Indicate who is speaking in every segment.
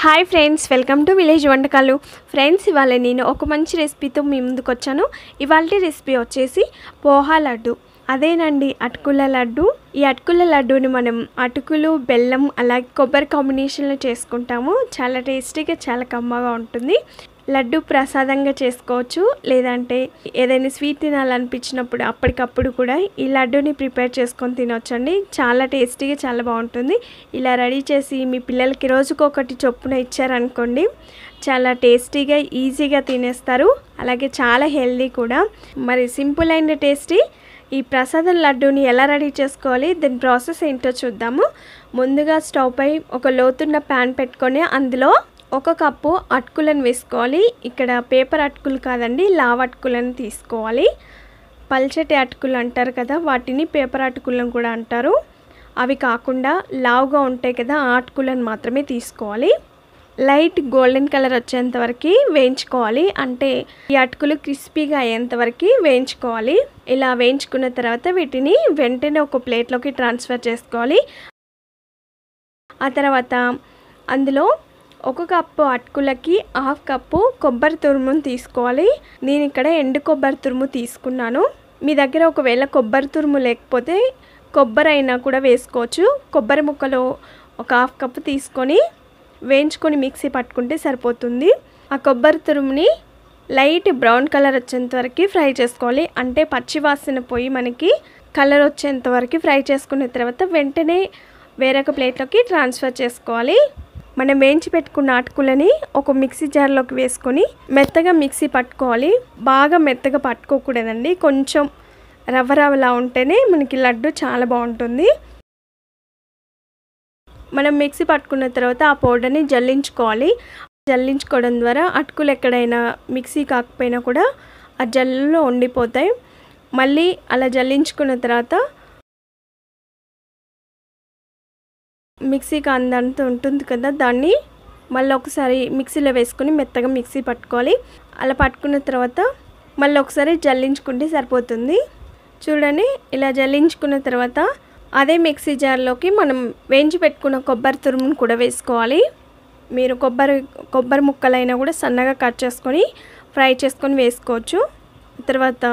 Speaker 1: hi friends welcome to village వంటకాలు friends ఇవాళ నేను ఒక మంచి రెసిపీతో మీ ముందుకు వచ్చాను ఇవాళ రెసిపీ వచ్చేసి పోహా లడ్డు అదేనండి అటుకుల లడ్డు ఈ అటుకుల లడ్డూని మనం అటుకులు బెల్లం అలాగే కొబ్బరి కాంబినేషన్లో చేసుకుంటాము చాలా టేస్టీగా చాలా కమ్మగా ఉంటుంది లడ్డు ప్రసాదంగా చేసుకోవచ్చు లేదంటే ఏదైనా స్వీట్ తినాలనిపించినప్పుడు అప్పటికప్పుడు కూడా ఈ లడ్డుని ప్రిపేర్ చేసుకొని తినొచ్చండి చాలా టేస్టీగా చాలా బాగుంటుంది ఇలా రెడీ చేసి మీ పిల్లలకి రోజుకొకటి చొప్పున ఇచ్చారనుకోండి చాలా టేస్టీగా ఈజీగా తినేస్తారు అలాగే చాలా హెల్దీ కూడా మరి సింపుల్ అయిన టేస్టీ ఈ ప్రసాదం లడ్డూని ఎలా రెడీ చేసుకోవాలి దీని ప్రాసెస్ ఏంటో చూద్దాము ముందుగా స్టవ్ పై ఒక లోతున్న ప్యాన్ పెట్టుకొని అందులో ఒక కప్పు అటుకులను వేసుకోవాలి ఇక్కడ పేపర్ అటుకులు కాదండి లావ అటుకులను తీసుకోవాలి పల్చటి అటుకులు అంటారు కదా వాటిని పేపర్ అటుకులను కూడా అంటారు అవి కాకుండా లావుగా ఉంటాయి కదా ఆ అటుకులను మాత్రమే తీసుకోవాలి లైట్ గోల్డెన్ కలర్ వచ్చేంత వరకు వేయించుకోవాలి అంటే ఈ అటుకులు క్రిస్పీగా అయ్యేంత వరకు వేయించుకోవాలి ఇలా వేయించుకున్న తర్వాత వీటిని వెంటనే ఒక ప్లేట్లోకి ట్రాన్స్ఫర్ చేసుకోవాలి ఆ తర్వాత అందులో ఒక కప్పు అటుకులకి హాఫ్ కప్పు కొబ్బరి తురుమును తీసుకోవాలి నేను ఇక్కడ ఎండు కొబ్బరి తురుము తీసుకున్నాను మీ దగ్గర ఒకవేళ కొబ్బరి తురుము లేకపోతే కొబ్బరి అయినా కూడా వేసుకోవచ్చు కొబ్బరి ముక్కలు ఒక హాఫ్ కప్పు తీసుకొని వేయించుకొని మిక్సీ పట్టుకుంటే సరిపోతుంది ఆ కొబ్బరి తురుముని లైట్ బ్రౌన్ కలర్ వచ్చేంత వరకు ఫ్రై చేసుకోవాలి అంటే పచ్చి వాసన పోయి మనకి కలర్ వచ్చేంత వరకు ఫ్రై చేసుకున్న తర్వాత వెంటనే వేరొక ప్లేట్లోకి ట్రాన్స్ఫర్ చేసుకోవాలి మనం వేయించి పెట్టుకున్న అటుకులని ఒక మిక్సీ జార్లోకి వేసుకొని మెత్తగా మిక్సీ పట్టుకోవాలి బాగా మెత్తగా పట్టుకోకూడదండి కొంచెం రవ్వ రవ్వలా ఉంటేనే మనకి లడ్డు చాలా బాగుంటుంది మనం మిక్సీ పట్టుకున్న తర్వాత ఆ పౌడర్ని జల్లించుకోవాలి జల్లించుకోవడం ద్వారా అటుకులు ఎక్కడైనా మిక్సీ కాకపోయినా కూడా ఆ జల్లులో ఉండిపోతాయి మళ్ళీ అలా జల్లించుకున్న తర్వాత మిక్సీకి అందంత ఉంటుంది కదా దాన్ని మళ్ళీ ఒకసారి మిక్సీలో వేసుకొని మెత్తగా మిక్సీ పట్టుకోవాలి అలా పట్టుకున్న తర్వాత మళ్ళీ ఒకసారి జల్లించుకుంటే సరిపోతుంది చూడండి ఇలా జల్లించుకున్న తర్వాత అదే మిక్సీ జార్లోకి మనం వేయించి పెట్టుకున్న కొబ్బరి తురుమును కూడా వేసుకోవాలి మీరు కొబ్బరి కొబ్బరి ముక్కలైనా కూడా సన్నగా కట్ చేసుకొని ఫ్రై చేసుకొని వేసుకోవచ్చు తర్వాత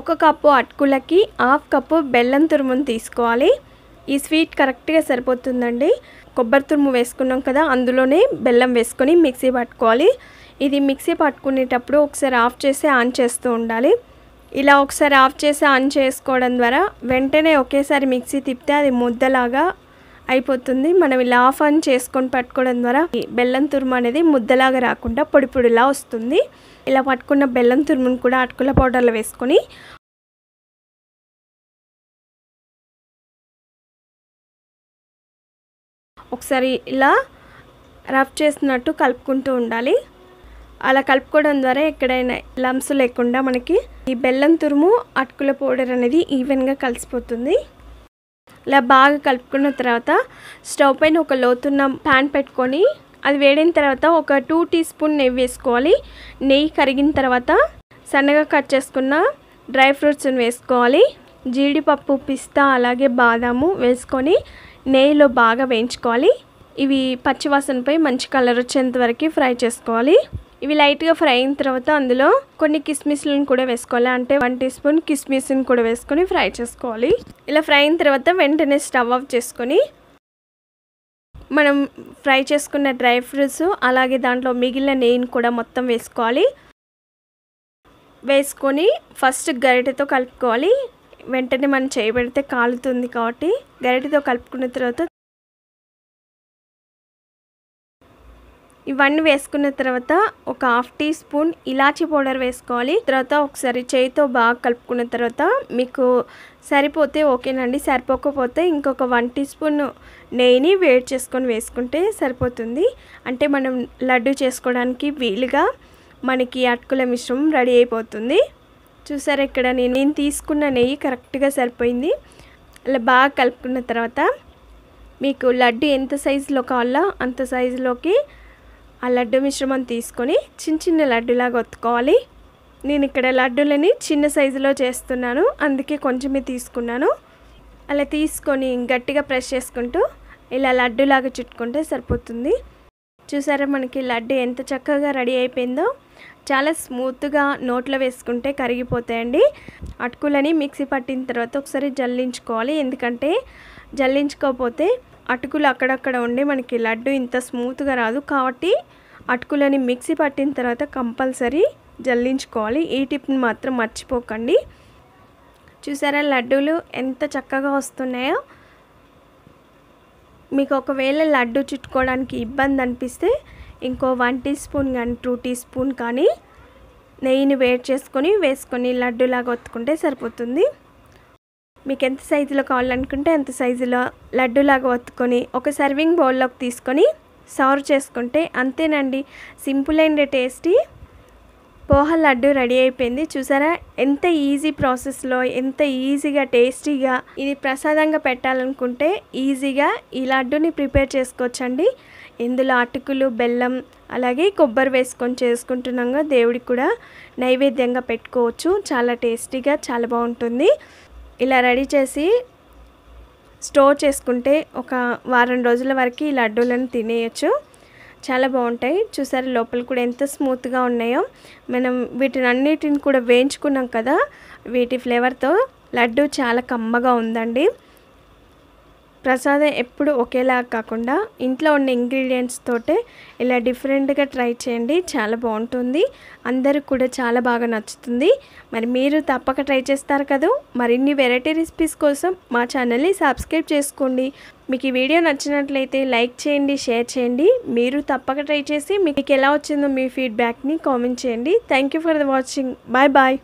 Speaker 1: ఒక కప్పు అటుకులకి హాఫ్ కప్పు బెల్లం తురుమును తీసుకోవాలి ఈ స్వీట్ కరెక్ట్గా సరిపోతుందండి కొబ్బరి తురుము వేసుకున్నాం కదా అందులోనే బెల్లం వేసుకొని మిక్సీ పట్టుకోవాలి ఇది మిక్సీ పట్టుకునేటప్పుడు ఒకసారి ఆఫ్ చేసి ఆన్ చేస్తూ ఉండాలి ఇలా ఒకసారి ఆఫ్ చేసి ఆన్ చేసుకోవడం ద్వారా వెంటనే ఒకేసారి మిక్సీ తిప్పితే అది ముద్దలాగా అయిపోతుంది మనం ఇలా ఆఫ్ ఆన్ చేసుకొని పట్టుకోవడం ద్వారా బెల్లం తురుము అనేది ముద్దలాగా రాకుండా పొడి పొడిలా వస్తుంది ఇలా పట్టుకున్న బెల్లం తురుమును కూడా అటుకుల పౌడర్లో వేసుకొని ఒకసారి ఇలా రఫ్ చేసినట్టు కలుపుకుంటూ ఉండాలి అలా కలుపుకోవడం ద్వారా ఎక్కడైనా లంప్స్ లేకుండా మనకి ఈ బెల్లం తురుము అటుకుల పౌడర్ అనేది ఈవెన్గా కలిసిపోతుంది ఇలా బాగా కలుపుకున్న తర్వాత స్టవ్ పైన ఒక లోతున్న ప్యాన్ పెట్టుకొని అది వేడిన తర్వాత ఒక టూ టీ స్పూన్ నెయ్యి వేసుకోవాలి నెయ్యి కరిగిన తర్వాత సన్నగా కట్ చేసుకున్న డ్రై ఫ్రూట్స్ని వేసుకోవాలి జీడిపప్పు పిస్తా అలాగే బాదాము వేసుకొని నెయ్యిలో బాగా వేయించుకోవాలి ఇవి పచ్చివాసనపై మంచి కలర్ వచ్చేంత వరకు ఫ్రై చేసుకోవాలి ఇవి లైట్గా ఫ్రై అయిన తర్వాత అందులో కొన్ని కిస్మిస్లను కూడా వేసుకోవాలి అంటే వన్ టీ స్పూన్ కిస్మిస్ని కూడా వేసుకొని ఫ్రై చేసుకోవాలి ఇలా ఫ్రై అయిన తర్వాత వెంటనే స్టవ్ ఆఫ్ చేసుకొని మనం ఫ్రై చేసుకున్న డ్రై ఫ్రూట్స్ అలాగే దాంట్లో మిగిలిన నెయ్యిని కూడా మొత్తం వేసుకోవాలి వేసుకొని ఫస్ట్ గరిటెతో కలుపుకోవాలి వెంటనే మనం చేయబడితే కాలుతుంది కాబట్టి గరిటితో కలుపుకున్న తర్వాత ఇవన్నీ వేసుకున్న తర్వాత ఒక హాఫ్ టీ స్పూన్ ఇలాచి పౌడర్ వేసుకోవాలి తర్వాత ఒకసారి చేయితో బాగా కలుపుకున్న తర్వాత మీకు సరిపోతే ఓకేనండి సరిపోకపోతే ఇంకొక వన్ టీ స్పూన్ నెయ్యిని వేడి చేసుకొని వేసుకుంటే సరిపోతుంది అంటే మనం లడ్డు చేసుకోవడానికి వీలుగా మనకి అటుకుల మిశ్రమం రెడీ అయిపోతుంది చూసారు ఇక్కడ నేను నేను తీసుకున్న నెయ్యి కరెక్ట్గా సరిపోయింది అలా బాగా కలుపుకున్న తర్వాత మీకు లడ్డు ఎంత సైజులో కావాలో అంత సైజులోకి ఆ లడ్డు మిశ్రమం తీసుకొని చిన్న చిన్న లడ్డులాగా ఒత్తుకోవాలి నేను ఇక్కడ లడ్డులని చిన్న సైజులో చేస్తున్నాను అందుకే కొంచెమే తీసుకున్నాను అలా తీసుకొని గట్టిగా ప్రెస్ చేసుకుంటూ ఇలా లడ్డులాగా చుట్టుకుంటే సరిపోతుంది చూసారా మనకి లడ్డు ఎంత చక్కగా రెడీ అయిపోయిందో చాలా స్మూత్గా నోట్లో వేసుకుంటే కరిగిపోతాయండి అటుకులని మిక్సీ పట్టిన తర్వాత ఒకసారి జల్లించుకోవాలి ఎందుకంటే జల్లించుకోకపోతే అటుకులు అక్కడక్కడ ఉండి మనకి లడ్డు ఇంత స్మూత్గా రాదు కాబట్టి అటుకులని మిక్సీ పట్టిన తర్వాత కంపల్సరీ జల్లించుకోవాలి ఈ టిప్ని మాత్రం మర్చిపోకండి చూసారా లడ్డూలు ఎంత చక్కగా వస్తున్నాయో మీకు ఒకవేళ లడ్డు చుట్టుకోవడానికి ఇబ్బంది అనిపిస్తే ఇంకో వన్ టీ స్పూన్ కానీ టూ టీ స్పూన్ కానీ నెయ్యిని వేడి చేసుకొని వేసుకొని లడ్డులాగా ఒత్తుకుంటే సరిపోతుంది మీకు ఎంత సైజులో కావాలనుకుంటే అంత సైజులో లడ్డులాగా ఒత్తుకొని ఒక సర్వింగ్ బౌల్లోకి తీసుకొని సర్వ్ చేసుకుంటే అంతేనండి simple and tasty poha laddu ready అయిపోయింది చూసారా ఎంత ఈజీ ప్రాసెస్లో ఎంత ఈజీగా టేస్టీగా ఇది ప్రసాదంగా పెట్టాలనుకుంటే ఈజీగా ఈ లడ్డుని ప్రిపేర్ చేసుకోవచ్చండి ఇందులో అటుకులు బెల్లం అలాగే కొబ్బరి వేసుకొని చేసుకుంటున్నాగా దేవుడికి కూడా నైవేద్యంగా పెట్టుకోవచ్చు చాలా టేస్టీగా చాలా బాగుంటుంది ఇలా రెడీ చేసి స్టోర్ చేసుకుంటే ఒక వారం రోజుల వరకు ఈ లడ్డూలను తినేయచ్చు చాలా బాగుంటాయి చూసారు లోపల కూడా ఎంత స్మూత్గా ఉన్నాయో మనం వీటిని అన్నిటిని కూడా వేయించుకున్నాం కదా వీటి ఫ్లేవర్తో లడ్డు చాలా కమ్మగా ఉందండి ప్రసాదం ఎప్పుడు ఒకేలా కాకుండా ఇంట్లో ఉన్న ఇంగ్రీడియంట్స్ తోటే ఇలా డిఫరెంట్గా ట్రై చేయండి చాలా బాగుంటుంది అందరికి కూడా చాలా బాగా నచ్చుతుంది మరి మీరు తప్పక ట్రై చేస్తారు కదా మరిన్ని వెరైటీ రెసిపీస్ కోసం మా ఛానల్ని సబ్స్క్రైబ్ చేసుకోండి మీకు ఈ వీడియో నచ్చినట్లయితే లైక్ చేయండి షేర్ చేయండి మీరు తప్పక ట్రై చేసి మీకు ఎలా వచ్చిందో మీ ఫీడ్బ్యాక్ని కామెంట్ చేయండి thank for the watching bye bye